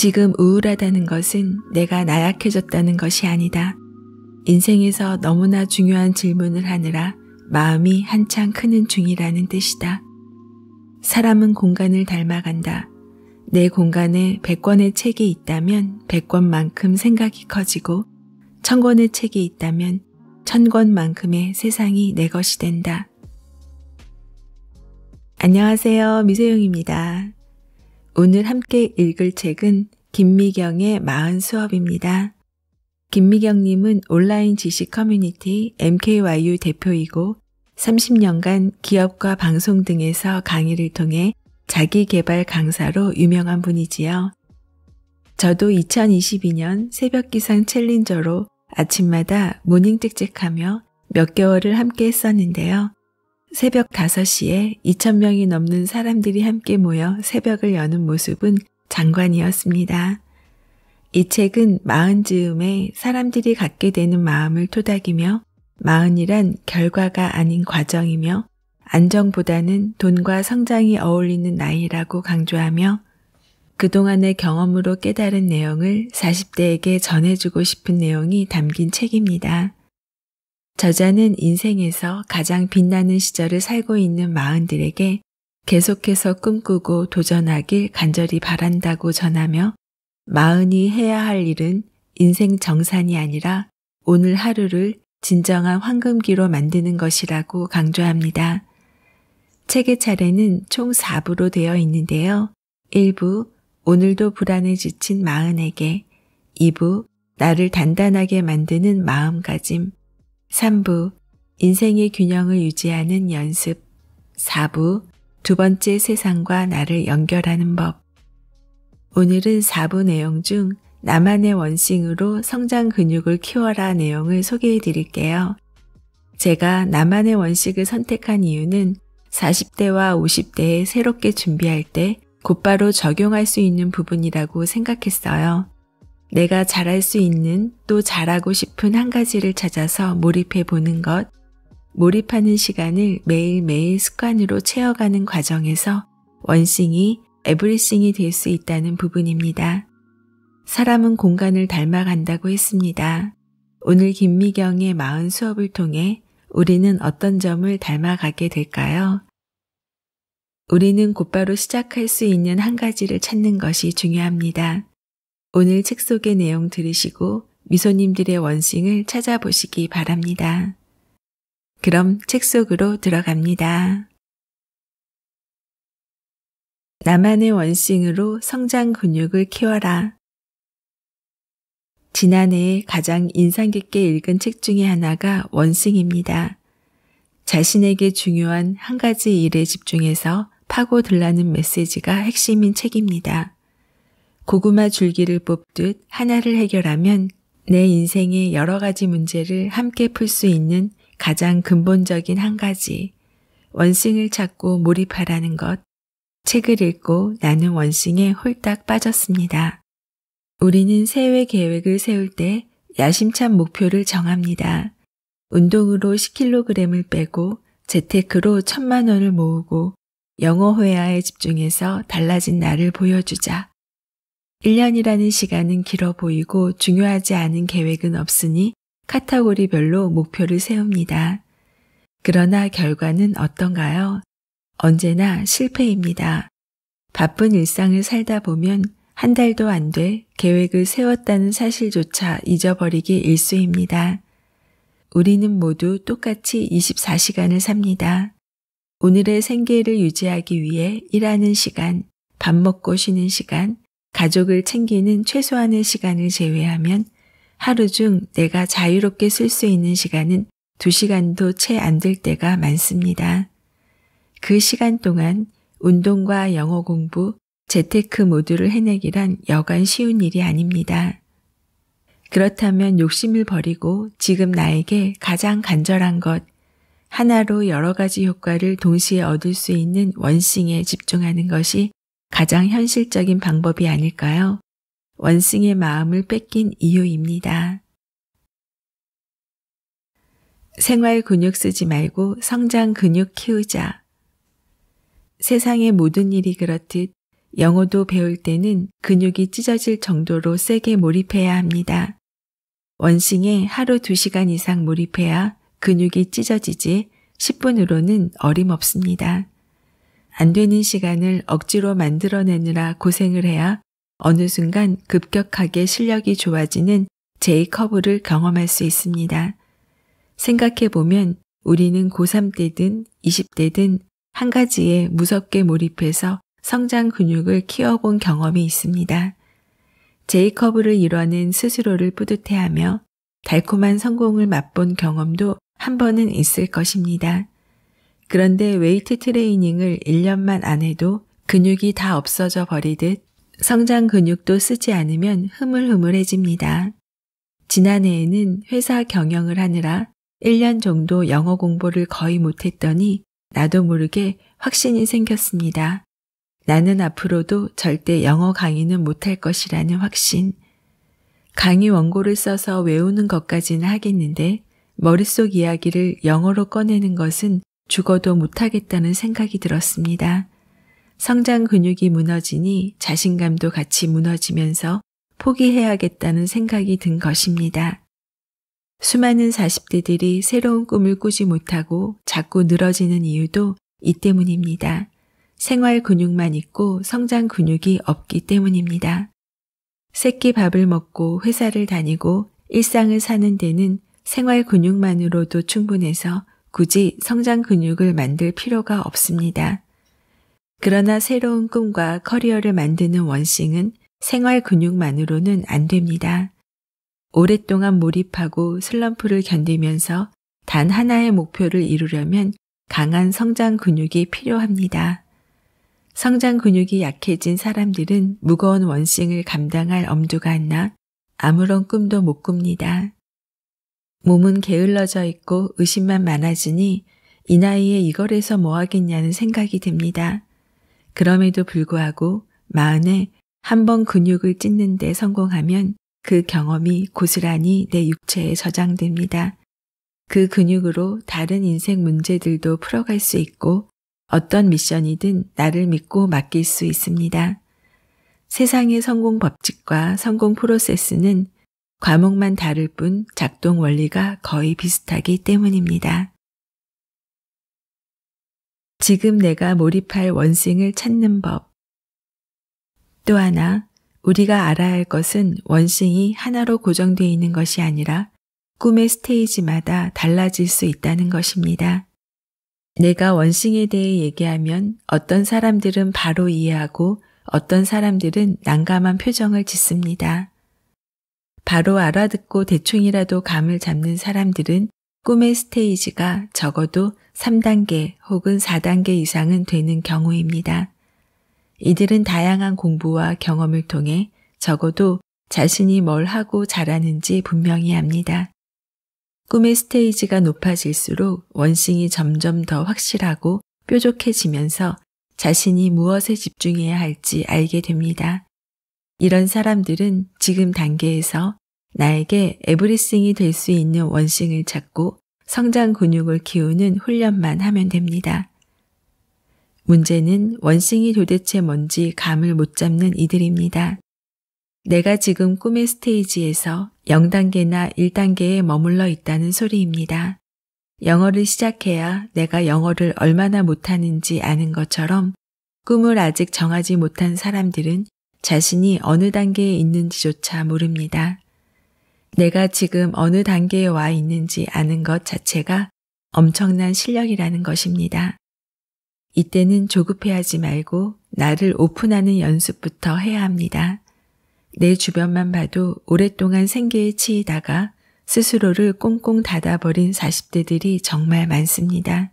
지금 우울하다는 것은 내가 나약해졌다는 것이 아니다. 인생에서 너무나 중요한 질문을 하느라 마음이 한창 크는 중이라는 뜻이다. 사람은 공간을 닮아간다. 내 공간에 100권의 책이 있다면 100권만큼 생각이 커지고 1000권의 책이 있다면 1000권만큼의 세상이 내 것이 된다. 안녕하세요. 미소영입니다. 오늘 함께 읽을 책은 김미경의 마흔 수업입니다. 김미경님은 온라인 지식 커뮤니티 MKYU 대표이고 30년간 기업과 방송 등에서 강의를 통해 자기 개발 강사로 유명한 분이지요. 저도 2022년 새벽 기상 챌린저로 아침마다 모닝 찍찍하며 몇 개월을 함께 했었는데요. 새벽 5시에 2,000명이 넘는 사람들이 함께 모여 새벽을 여는 모습은 장관이었습니다. 이 책은 마흔 즈음에 사람들이 갖게 되는 마음을 토닥이며 마흔이란 결과가 아닌 과정이며 안정보다는 돈과 성장이 어울리는 나이라고 강조하며 그동안의 경험으로 깨달은 내용을 40대에게 전해주고 싶은 내용이 담긴 책입니다. 저자는 인생에서 가장 빛나는 시절을 살고 있는 마흔들에게 계속해서 꿈꾸고 도전하길 간절히 바란다고 전하며 마흔이 해야 할 일은 인생 정산이 아니라 오늘 하루를 진정한 황금기로 만드는 것이라고 강조합니다. 책의 차례는 총 4부로 되어 있는데요. 1부, 오늘도 불안에 지친 마흔에게, 2부, 나를 단단하게 만드는 마음가짐, 3부 인생의 균형을 유지하는 연습 4부 두 번째 세상과 나를 연결하는 법 오늘은 4부 내용 중 나만의 원싱으로 성장 근육을 키워라 내용을 소개해 드릴게요. 제가 나만의 원식을 선택한 이유는 40대와 50대에 새롭게 준비할 때 곧바로 적용할 수 있는 부분이라고 생각했어요. 내가 잘할 수 있는 또 잘하고 싶은 한 가지를 찾아서 몰입해 보는 것, 몰입하는 시간을 매일매일 습관으로 채워가는 과정에서 원싱이 에브리싱이 될 수 있다는 부분입니다. 사람은 공간을 닮아간다고 했습니다. 오늘 김미경의 마흔 수업을 통해 우리는 어떤 점을 닮아가게 될까요? 우리는 곧바로 시작할 수 있는 한 가지를 찾는 것이 중요합니다. 오늘 책 속의 내용 들으시고 미소님들의 원싱을 찾아보시기 바랍니다. 그럼 책 속으로 들어갑니다. 나만의 원싱으로 성장 근육을 키워라. 지난해에 가장 인상 깊게 읽은 책 중에 하나가 원싱입니다. 자신에게 중요한 한 가지 일에 집중해서 파고들라는 메시지가 핵심인 책입니다. 고구마 줄기를 뽑듯 하나를 해결하면 내 인생의 여러 가지 문제를 함께 풀 수 있는 가장 근본적인 한 가지, 원싱을 찾고 몰입하라는 것, 책을 읽고 나는 원싱에 홀딱 빠졌습니다. 우리는 새해 계획을 세울 때 야심찬 목표를 정합니다. 운동으로 10kg을 빼고 재테크로 천만 원을 모으고 영어 회화에 집중해서 달라진 나를 보여주자. 1년이라는 시간은 길어 보이고 중요하지 않은 계획은 없으니 카테고리별로 목표를 세웁니다. 그러나 결과는 어떤가요? 언제나 실패입니다. 바쁜 일상을 살다 보면 한 달도 안 돼 계획을 세웠다는 사실조차 잊어버리기 일쑤입니다. 우리는 모두 똑같이 24시간을 삽니다. 오늘의 생계를 유지하기 위해 일하는 시간, 밥 먹고 쉬는 시간, 가족을 챙기는 최소한의 시간을 제외하면 하루 중 내가 자유롭게 쓸 수 있는 시간은 2시간도 채 안 될 때가 많습니다. 그 시간 동안 운동과 영어 공부, 재테크 모두를 해내기란 여간 쉬운 일이 아닙니다. 그렇다면 욕심을 버리고 지금 나에게 가장 간절한 것, 하나로 여러 가지 효과를 동시에 얻을 수 있는 원싱에 집중하는 것이 가장 현실적인 방법이 아닐까요? 원숭이의 마음을 뺏긴 이유입니다. 생활 근육 쓰지 말고 성장 근육 키우자. 세상의 모든 일이 그렇듯 영어도 배울 때는 근육이 찢어질 정도로 세게 몰입해야 합니다. 원싱에 하루 2시간 이상 몰입해야 근육이 찢어지지 10분으로는 어림없습니다. 안 되는 시간을 억지로 만들어내느라 고생을 해야 어느 순간 급격하게 실력이 좋아지는 j 커브를 경험할 수 있습니다. 생각해보면 우리는 고3 때든 20대든 한 가지에 무섭게 몰입해서 성장 근육을 키워본 경험이 있습니다. 제이커브를 이뤄낸 스스로를 뿌듯해하며 달콤한 성공을 맛본 경험도 한 번은 있을 것입니다. 그런데 웨이트 트레이닝을 1년만 안 해도 근육이 다 없어져 버리듯 성장 근육도 쓰지 않으면 흐물흐물해집니다. 지난해에는 회사 경영을 하느라 1년 정도 영어 공부를 거의 못했더니 나도 모르게 확신이 생겼습니다. 나는 앞으로도 절대 영어 강의는 못할 것이라는 확신. 강의 원고를 써서 외우는 것까지는 하겠는데 머릿속 이야기를 영어로 꺼내는 것은 죽어도 못하겠다는 생각이 들었습니다. 성장 근육이 무너지니 자신감도 같이 무너지면서 포기해야겠다는 생각이 든 것입니다. 수많은 40대들이 새로운 꿈을 꾸지 못하고 자꾸 늘어지는 이유도 이 때문입니다. 생활 근육만 있고 성장 근육이 없기 때문입니다. 새끼 밥을 먹고 회사를 다니고 일상을 사는 데는 생활 근육만으로도 충분해서 굳이 성장 근육을 만들 필요가 없습니다. 그러나 새로운 꿈과 커리어를 만드는 원싱은 생활 근육만으로는 안 됩니다. 오랫동안 몰입하고 슬럼프를 견디면서 단 하나의 목표를 이루려면 강한 성장 근육이 필요합니다. 성장 근육이 약해진 사람들은 무거운 원싱을 감당할 엄두가 안 나 아무런 꿈도 못 꿉니다. 몸은 게을러져 있고 의심만 많아지니 이 나이에 이걸 해서 뭐 하겠냐는 생각이 듭니다. 그럼에도 불구하고 마흔에 한번 근육을 찢는 데 성공하면 그 경험이 고스란히 내 육체에 저장됩니다. 그 근육으로 다른 인생 문제들도 풀어갈 수 있고 어떤 미션이든 나를 믿고 맡길 수 있습니다. 세상의 성공 법칙과 성공 프로세스는 과목만 다를 뿐 작동 원리가 거의 비슷하기 때문입니다. 지금 내가 몰입할 원싱을 찾는 법. 또 하나, 우리가 알아야 할 것은 원싱이 하나로 고정되어 있는 것이 아니라 꿈의 스테이지마다 달라질 수 있다는 것입니다. 내가 원싱에 대해 얘기하면 어떤 사람들은 바로 이해하고 어떤 사람들은 난감한 표정을 짓습니다. 바로 알아듣고 대충이라도 감을 잡는 사람들은 꿈의 스테이지가 적어도 3단계 혹은 4단계 이상은 되는 경우입니다. 이들은 다양한 공부와 경험을 통해 적어도 자신이 뭘 하고 잘하는지 분명히 합니다 꿈의 스테이지가 높아질수록 원싱이 점점 더 확실하고 뾰족해지면서 자신이 무엇에 집중해야 할지 알게 됩니다. 이런 사람들은 지금 단계에서 나에게 에브리싱이 될 수 있는 원싱을 찾고 성장 근육을 키우는 훈련만 하면 됩니다. 문제는 원싱이 도대체 뭔지 감을 못 잡는 이들입니다. 내가 지금 꿈의 스테이지에서 0단계나 1단계에 머물러 있다는 소리입니다. 영어를 시작해야 내가 영어를 얼마나 못하는지 아는 것처럼 꿈을 아직 정하지 못한 사람들은 자신이 어느 단계에 있는지조차 모릅니다. 내가 지금 어느 단계에 와 있는지 아는 것 자체가 엄청난 실력이라는 것입니다. 이때는 조급해하지 말고 나를 오픈하는 연습부터 해야 합니다. 내 주변만 봐도 오랫동안 생계에 치이다가 스스로를 꽁꽁 닫아버린 40대들이 정말 많습니다.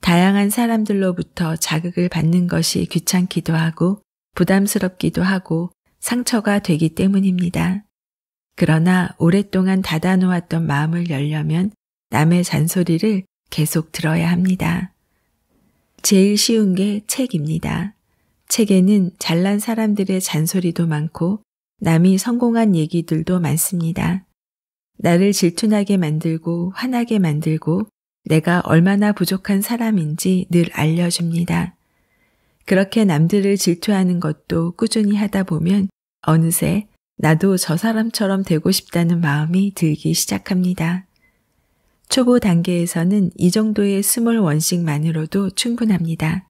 다양한 사람들로부터 자극을 받는 것이 귀찮기도 하고 부담스럽기도 하고 상처가 되기 때문입니다. 그러나 오랫동안 닫아놓았던 마음을 열려면 남의 잔소리를 계속 들어야 합니다. 제일 쉬운 게 책입니다. 책에는 잘난 사람들의 잔소리도 많고 남이 성공한 얘기들도 많습니다. 나를 질투나게 만들고 화나게 만들고 내가 얼마나 부족한 사람인지 늘 알려줍니다. 그렇게 남들을 질투하는 것도 꾸준히 하다 보면 어느새 나도 저 사람처럼 되고 싶다는 마음이 들기 시작합니다. 초보 단계에서는 이 정도의 스몰 원싱만으로도 충분합니다.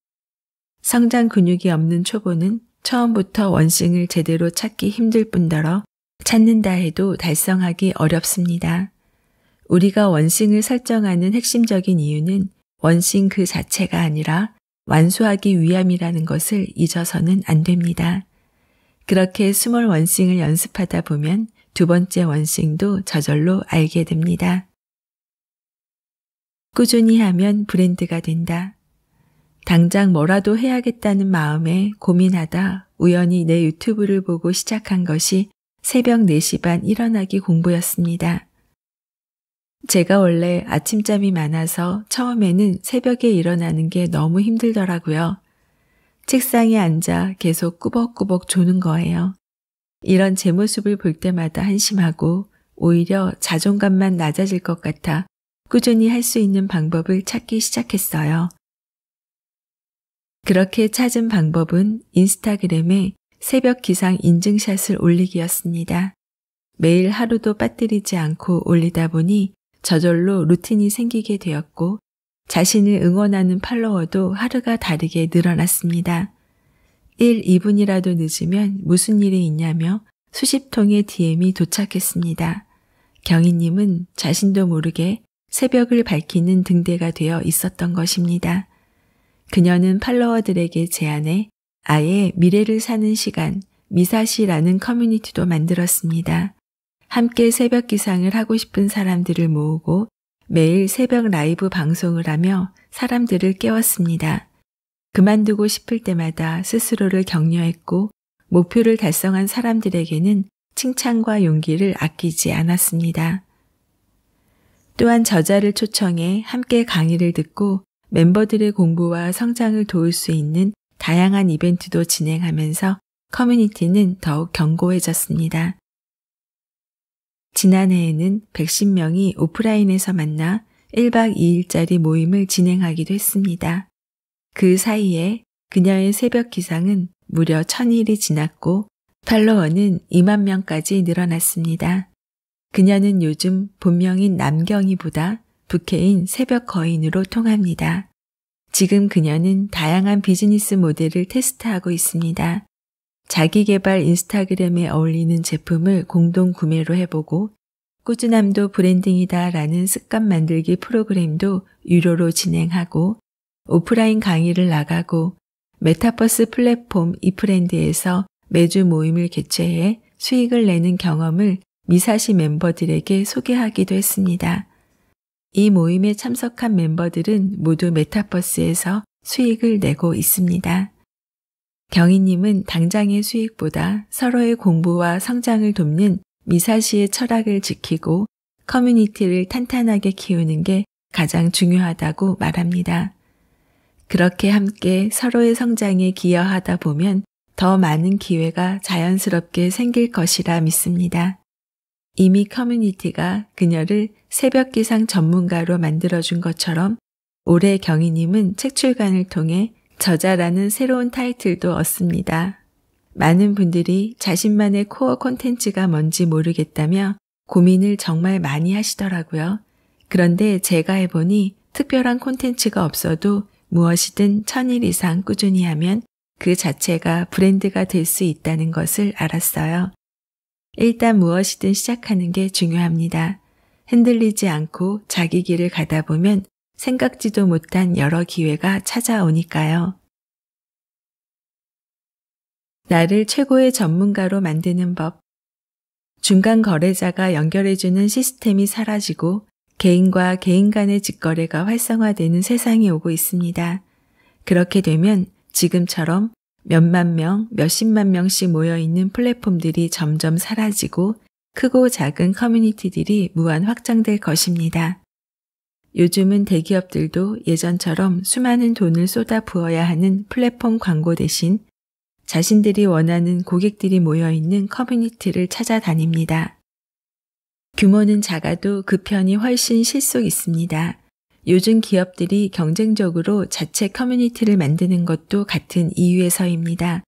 성장 근육이 없는 초보는 처음부터 원싱을 제대로 찾기 힘들 뿐더러 찾는다 해도 달성하기 어렵습니다. 우리가 원싱을 설정하는 핵심적인 이유는 원싱 그 자체가 아니라 완수하기 위함이라는 것을 잊어서는 안 됩니다. 그렇게 스몰 원싱을 연습하다 보면 두 번째 원싱도 저절로 알게 됩니다. 꾸준히 하면 브랜드가 된다. 당장 뭐라도 해야겠다는 마음에 고민하다 우연히 내 유튜브를 보고 시작한 것이 새벽 4시 반 일어나기 공부였습니다. 제가 원래 아침잠이 많아서 처음에는 새벽에 일어나는 게 너무 힘들더라고요. 책상에 앉아 계속 꾸벅꾸벅 조는 거예요. 이런 제 모습을 볼 때마다 한심하고 오히려 자존감만 낮아질 것 같아 꾸준히 할 수 있는 방법을 찾기 시작했어요. 그렇게 찾은 방법은 인스타그램에 새벽 기상 인증샷을 올리기였습니다. 매일 하루도 빠뜨리지 않고 올리다 보니 저절로 루틴이 생기게 되었고 자신을 응원하는 팔로워도 하루가 다르게 늘어났습니다. 1, 2분이라도 늦으면 무슨 일이 있냐며 수십 통의 DM이 도착했습니다. 경희님은 자신도 모르게 새벽을 밝히는 등대가 되어 있었던 것입니다. 그녀는 팔로워들에게 제안해 아예 미래를 사는 시간, 미사시라는 커뮤니티도 만들었습니다. 함께 새벽 기상을 하고 싶은 사람들을 모으고 매일 새벽 라이브 방송을 하며 사람들을 깨웠습니다. 그만두고 싶을 때마다 스스로를 격려했고 목표를 달성한 사람들에게는 칭찬과 용기를 아끼지 않았습니다. 또한 저자를 초청해 함께 강의를 듣고 멤버들의 공부와 성장을 도울 수 있는 다양한 이벤트도 진행하면서 커뮤니티는 더욱 견고해졌습니다. 지난해에는 110명이 오프라인에서 만나 1박 2일짜리 모임을 진행하기도 했습니다. 그 사이에 그녀의 새벽 기상은 무려 1000일이 지났고 팔로워는 2만 명까지 늘어났습니다. 그녀는 요즘 본명인 남경이보다 북해인 새벽 거인으로 통합니다. 지금 그녀는 다양한 비즈니스 모델을 테스트하고 있습니다. 자기개발 인스타그램에 어울리는 제품을 공동 구매로 해보고 꾸준함도 브랜딩이다 라는 습관 만들기 프로그램도 유료로 진행하고 오프라인 강의를 나가고 메타버스 플랫폼 이프랜드에서 매주 모임을 개최해 수익을 내는 경험을 미사시 멤버들에게 소개하기도 했습니다. 이 모임에 참석한 멤버들은 모두 메타버스에서 수익을 내고 있습니다. 경희님은 당장의 수익보다 서로의 공부와 성장을 돕는 미사시의 철학을 지키고 커뮤니티를 탄탄하게 키우는 게 가장 중요하다고 말합니다. 그렇게 함께 서로의 성장에 기여하다 보면 더 많은 기회가 자연스럽게 생길 것이라 믿습니다. 이미 커뮤니티가 그녀를 새벽 기상 전문가로 만들어준 것처럼 올해 경희님은 책 출간을 통해 저자라는 새로운 타이틀도 얻습니다. 많은 분들이 자신만의 코어 콘텐츠가 뭔지 모르겠다며 고민을 정말 많이 하시더라고요. 그런데 제가 해보니 특별한 콘텐츠가 없어도 무엇이든 천일 이상 꾸준히 하면 그 자체가 브랜드가 될 수 있다는 것을 알았어요. 일단 무엇이든 시작하는 게 중요합니다. 흔들리지 않고 자기 길을 가다 보면 생각지도 못한 여러 기회가 찾아오니까요. 나를 최고의 전문가로 만드는 법. 중간 거래자가 연결해주는 시스템이 사라지고 개인과 개인 간의 직거래가 활성화되는 세상이 오고 있습니다. 그렇게 되면 지금처럼 몇만 명, 몇십만 명씩 모여있는 플랫폼들이 점점 사라지고 크고 작은 커뮤니티들이 무한 확장될 것입니다. 요즘은 대기업들도 예전처럼 수많은 돈을 쏟아 부어야 하는 플랫폼 광고 대신 자신들이 원하는 고객들이 모여있는 커뮤니티를 찾아다닙니다. 규모는 작아도 그 편이 훨씬 실속 있습니다. 요즘 기업들이 경쟁적으로 자체 커뮤니티를 만드는 것도 같은 이유에서입니다.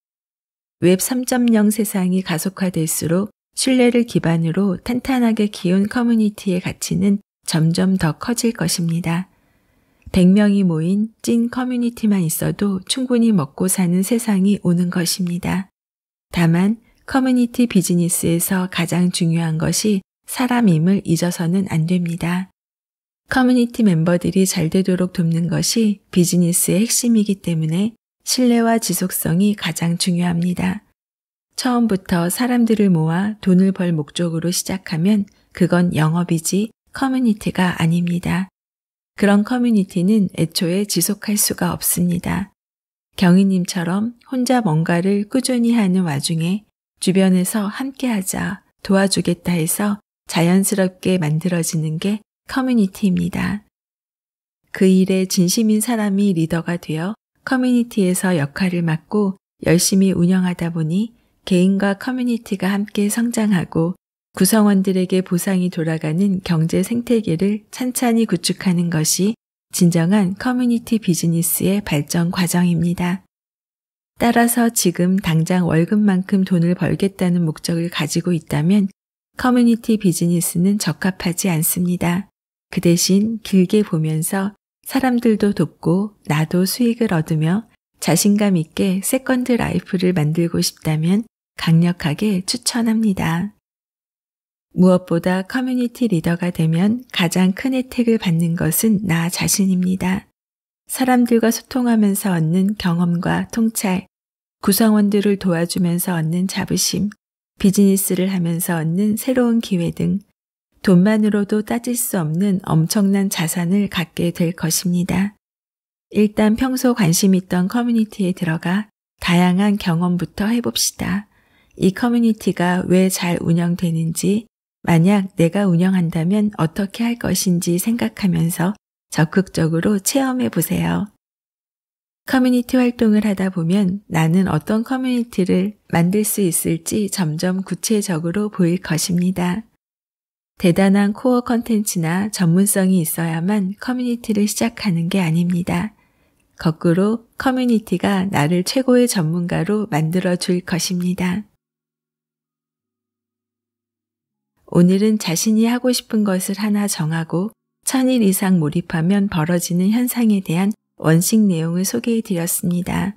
웹 3.0 세상이 가속화될수록 신뢰를 기반으로 탄탄하게 기운 커뮤니티의 가치는 점점 더 커질 것입니다. 100명이 모인 찐 커뮤니티만 있어도 충분히 먹고 사는 세상이 오는 것입니다. 다만 커뮤니티 비즈니스에서 가장 중요한 것이 사람임을 잊어서는 안 됩니다. 커뮤니티 멤버들이 잘 되도록 돕는 것이 비즈니스의 핵심이기 때문에 신뢰와 지속성이 가장 중요합니다. 처음부터 사람들을 모아 돈을 벌 목적으로 시작하면 그건 영업이지 커뮤니티가 아닙니다. 그런 커뮤니티는 애초에 지속할 수가 없습니다. 경희님처럼 혼자 뭔가를 꾸준히 하는 와중에 주변에서 함께하자 도와주겠다 해서 자연스럽게 만들어지는 게 커뮤니티입니다. 그 일에 진심인 사람이 리더가 되어 커뮤니티에서 역할을 맡고 열심히 운영하다 보니 개인과 커뮤니티가 함께 성장하고 구성원들에게 보상이 돌아가는 경제 생태계를 찬찬히 구축하는 것이 진정한 커뮤니티 비즈니스의 발전 과정입니다. 따라서 지금 당장 월급만큼 돈을 벌겠다는 목적을 가지고 있다면 커뮤니티 비즈니스는 적합하지 않습니다. 그 대신 길게 보면서 사람들도 돕고 나도 수익을 얻으며 자신감 있게 세컨드 라이프를 만들고 싶다면 강력하게 추천합니다. 무엇보다 커뮤니티 리더가 되면 가장 큰 혜택을 받는 것은 나 자신입니다. 사람들과 소통하면서 얻는 경험과 통찰, 구성원들을 도와주면서 얻는 자부심, 비즈니스를 하면서 얻는 새로운 기회 등 돈만으로도 따질 수 없는 엄청난 자산을 갖게 될 것입니다. 일단 평소 관심 있던 커뮤니티에 들어가 다양한 경험부터 해봅시다. 이 커뮤니티가 왜 잘 운영되는지, 만약 내가 운영한다면 어떻게 할 것인지 생각하면서 적극적으로 체험해 보세요. 커뮤니티 활동을 하다 보면 나는 어떤 커뮤니티를 만들 수 있을지 점점 구체적으로 보일 것입니다. 대단한 코어 컨텐츠나 전문성이 있어야만 커뮤니티를 시작하는 게 아닙니다. 거꾸로 커뮤니티가 나를 최고의 전문가로 만들어 줄 것입니다. 오늘은 자신이 하고 싶은 것을 하나 정하고 천일 이상 몰입하면 벌어지는 현상에 대한 원식 내용을 소개해 드렸습니다.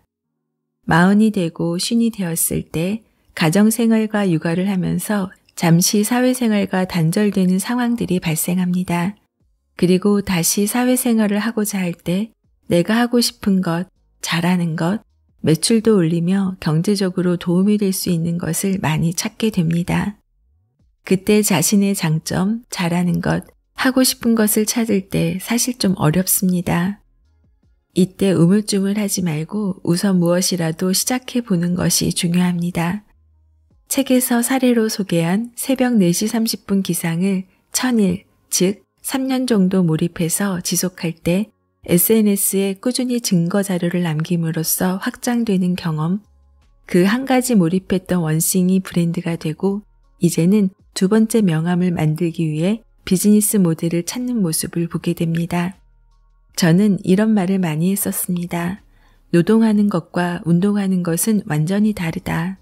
마흔이 되고 쉰이 되었을 때 가정생활과 육아를 하면서 잠시 사회생활과 단절되는 상황들이 발생합니다. 그리고 다시 사회생활을 하고자 할 때 내가 하고 싶은 것, 잘하는 것, 매출도 올리며 경제적으로 도움이 될 수 있는 것을 많이 찾게 됩니다. 그때 자신의 장점, 잘하는 것, 하고 싶은 것을 찾을 때 사실 좀 어렵습니다. 이때 우물쭈물 하지 말고 우선 무엇이라도 시작해 보는 것이 중요합니다. 책에서 사례로 소개한 새벽 4시 30분 기상을 1 0 0 0일즉 3년 정도 몰입해서 지속할 때 SNS에 꾸준히 증거 자료를 남김으로써 확장되는 경험, 그 한 가지 몰입했던 원싱이 브랜드가 되고 이제는 두 번째 명함을 만들기 위해 비즈니스 모델을 찾는 모습을 보게 됩니다. 저는 이런 말을 많이 했었습니다. 노동하는 것과 운동하는 것은 완전히 다르다.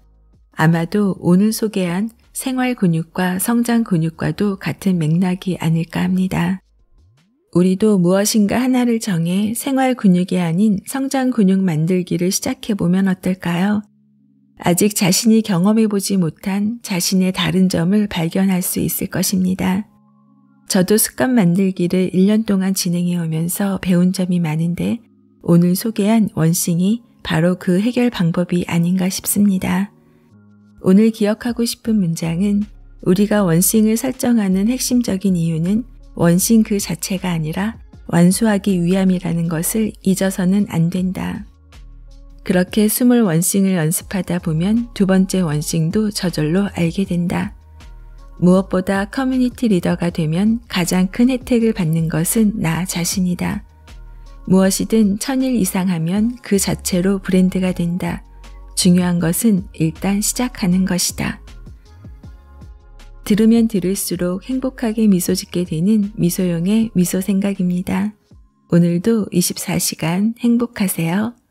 아마도 오늘 소개한 생활 근육과 성장 근육과도 같은 맥락이 아닐까 합니다. 우리도 무엇인가 하나를 정해 생활 근육이 아닌 성장 근육 만들기를 시작해보면 어떨까요? 아직 자신이 경험해보지 못한 자신의 다른 점을 발견할 수 있을 것입니다. 저도 습관 만들기를 1년 동안 진행해 오면서 배운 점이 많은데 오늘 소개한 원싱이 바로 그 해결 방법이 아닌가 싶습니다. 오늘 기억하고 싶은 문장은 우리가 원싱을 설정하는 핵심적인 이유는 원싱 그 자체가 아니라 완수하기 위함이라는 것을 잊어서는 안 된다. 그렇게 20원싱을 연습하다 보면 두 번째 원싱도 저절로 알게 된다. 무엇보다 커뮤니티 리더가 되면 가장 큰 혜택을 받는 것은 나 자신이다. 무엇이든 천일 이상 하면 그 자체로 브랜드가 된다. 중요한 것은 일단 시작하는 것이다. 들으면 들을수록 행복하게 미소 짓게 되는 미소용의 미소 생각입니다. 오늘도 24시간 행복하세요.